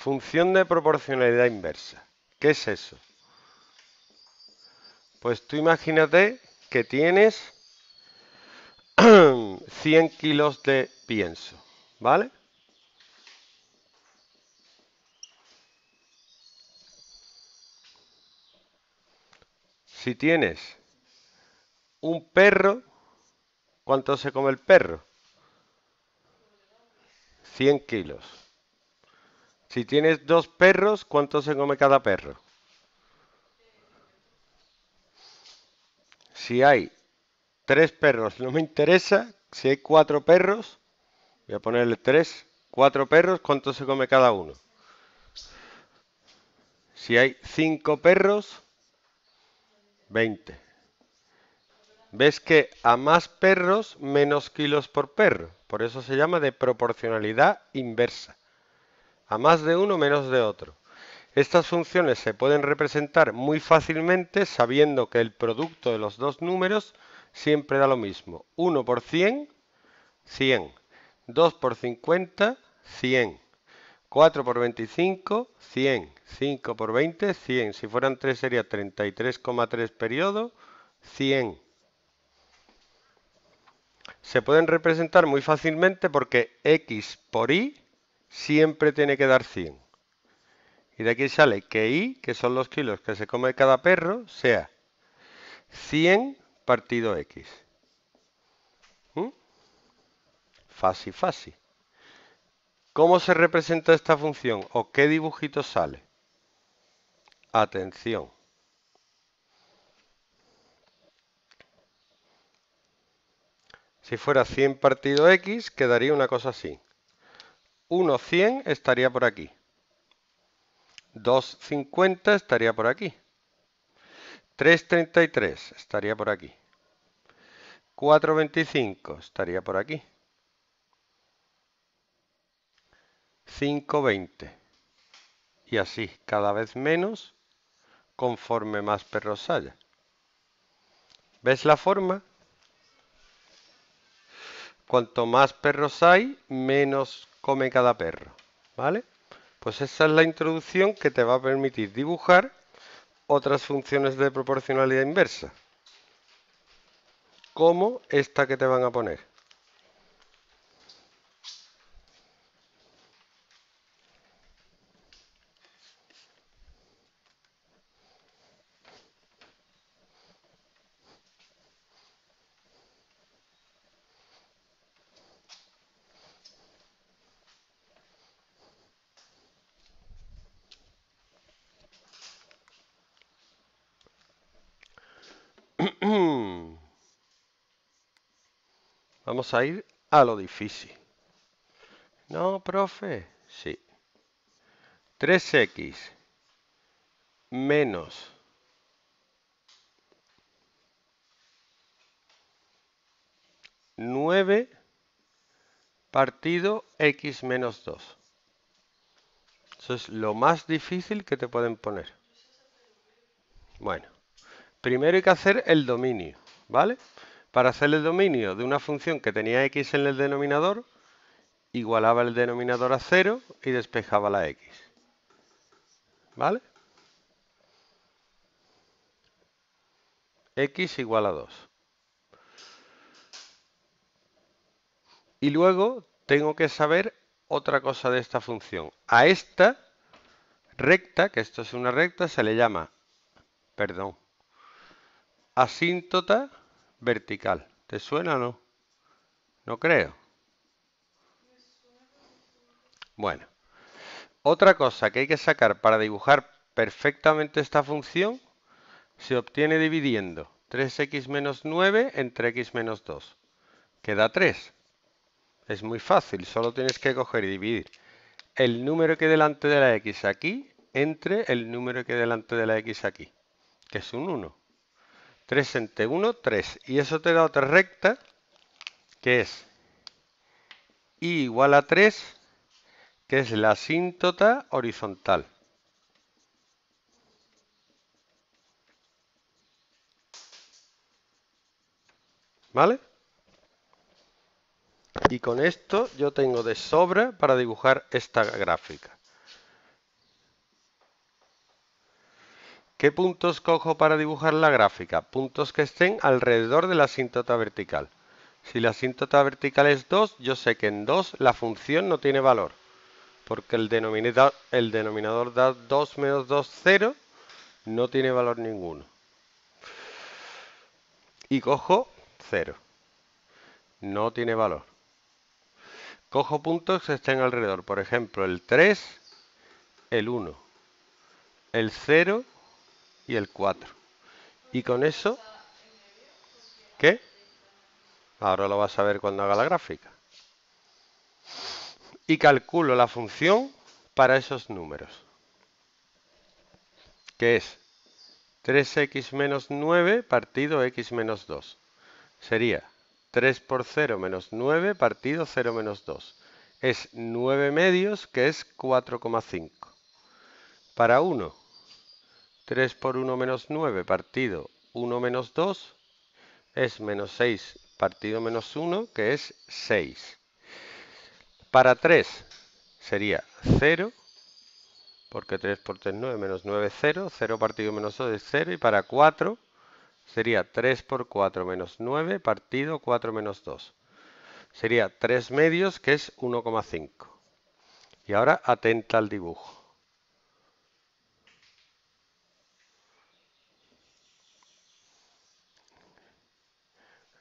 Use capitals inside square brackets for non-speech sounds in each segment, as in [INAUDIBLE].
Función de proporcionalidad inversa. ¿Qué es eso? Pues tú imagínate que tienes 100 [CLEARS THROAT] kilos de pienso, ¿vale? Si tienes un perro, ¿cuánto se come el perro? 100 kilos. Si tienes dos perros, ¿cuánto se come cada perro? Si hay tres perros, no me interesa. Si hay cuatro perros, voy a ponerle tres, cuatro perros, ¿cuánto se come cada uno? Si hay cinco perros, veinte. ¿Ves que a más perros, menos kilos por perro? Por eso se llama de proporcionalidad inversa a más de uno menos de otro. Estas funciones se pueden representar muy fácilmente sabiendo que el producto de los dos números siempre da lo mismo. 1 por 100, 100. 2 por 50, 100. 4 por 25, 100. 5 por 20, 100. Si fueran 3 sería 33,3 periodo, 100. Se pueden representar muy fácilmente porque x por y siempre tiene que dar 100. Y de aquí sale que I, que son los kilos que se come cada perro, sea 100 partido X. ¿Mm? Fácil, fácil. ¿Cómo se representa esta función o qué dibujito sale? Atención. Si fuera 100 partido X, quedaría una cosa así. 1,100 estaría por aquí. 2,50 estaría por aquí. 3,33 estaría por aquí. 4,25 estaría por aquí. 5,20. Y así, cada vez menos, conforme más perros haya. ¿Ves la forma? cuanto más perros hay, menos come cada perro. ¿Vale? Pues esa es la introducción que te va a permitir dibujar otras funciones de proporcionalidad inversa. Como esta que te van a poner. Vamos a ir a lo difícil. No, profe. Sí. 3x menos 9 partido x menos 2. Eso es lo más difícil que te pueden poner. Bueno, primero hay que hacer el dominio, ¿vale? para hacer el dominio de una función que tenía x en el denominador, igualaba el denominador a 0 y despejaba la x. ¿Vale? x igual a 2. Y luego tengo que saber otra cosa de esta función. A esta recta, que esto es una recta, se le llama, perdón, asíntota vertical. ¿Te suena o no? No creo. Bueno, otra cosa que hay que sacar para dibujar perfectamente esta función se obtiene dividiendo 3x menos 9 entre x menos 2, Queda 3. Es muy fácil, solo tienes que coger y dividir el número que delante de la x aquí entre el número que delante de la x aquí, que es un 1. 3 entre 1, 3. Y eso te da otra recta que es y igual a 3, que es la asíntota horizontal. ¿Vale? Y con esto yo tengo de sobra para dibujar esta gráfica. ¿Qué puntos cojo para dibujar la gráfica? Puntos que estén alrededor de la asíntota vertical. Si la asíntota vertical es 2, yo sé que en 2 la función no tiene valor. Porque el denominador, el denominador da 2 menos 2, 0, no tiene valor ninguno. Y cojo 0. No tiene valor. Cojo puntos que estén alrededor. Por ejemplo, el 3, el 1, el 0 y el 4. Y con eso, ¿qué? Ahora lo vas a ver cuando haga la gráfica. Y calculo la función para esos números. Que es 3x menos 9 partido x menos 2. Sería 3 por 0 menos 9 partido 0 menos 2. Es 9 medios, que es 4,5. Para 1, 3 por 1 menos 9 partido 1 menos 2 es menos 6 partido menos 1, que es 6. Para 3 sería 0, porque 3 por 3 es 9, menos 9 es 0, 0 partido menos 2 es 0, y para 4 sería 3 por 4 menos 9 partido 4 menos 2. Sería 3 medios, que es 1,5. Y ahora atenta al dibujo.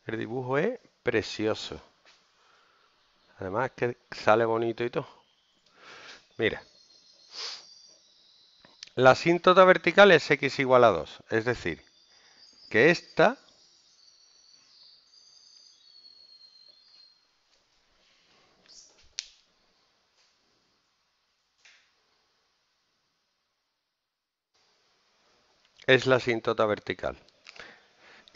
El dibujo es precioso. Además que sale bonito y todo. Mira. La asíntota vertical es x igual a 2. Es decir, que esta es la asíntota vertical.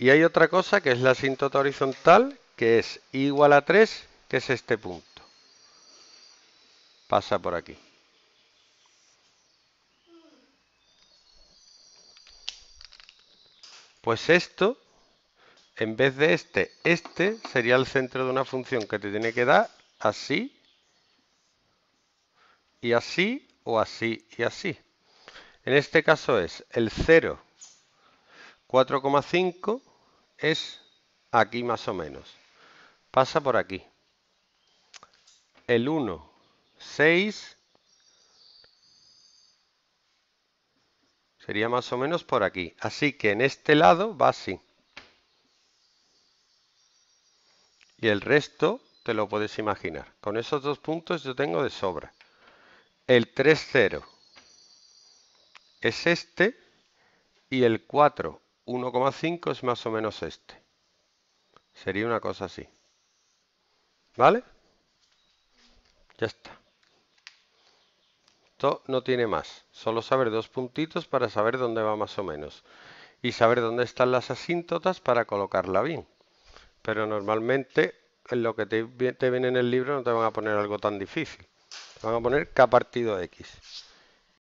Y hay otra cosa que es la asíntota horizontal, que es igual a 3, que es este punto. Pasa por aquí. Pues esto, en vez de este, este sería el centro de una función que te tiene que dar así, y así, o así, y así. En este caso es el 0, 4,5 es aquí más o menos. Pasa por aquí. El 1, 6, sería más o menos por aquí. Así que en este lado va así. Y el resto te lo puedes imaginar. Con esos dos puntos yo tengo de sobra. El 3, 0 es este y el 4, 1,5 es más o menos este. Sería una cosa así. ¿Vale? Ya está. Esto no tiene más. Solo saber dos puntitos para saber dónde va más o menos. Y saber dónde están las asíntotas para colocarla bien. Pero normalmente en lo que te, viene en el libro no te van a poner algo tan difícil. Te van a poner K partido X.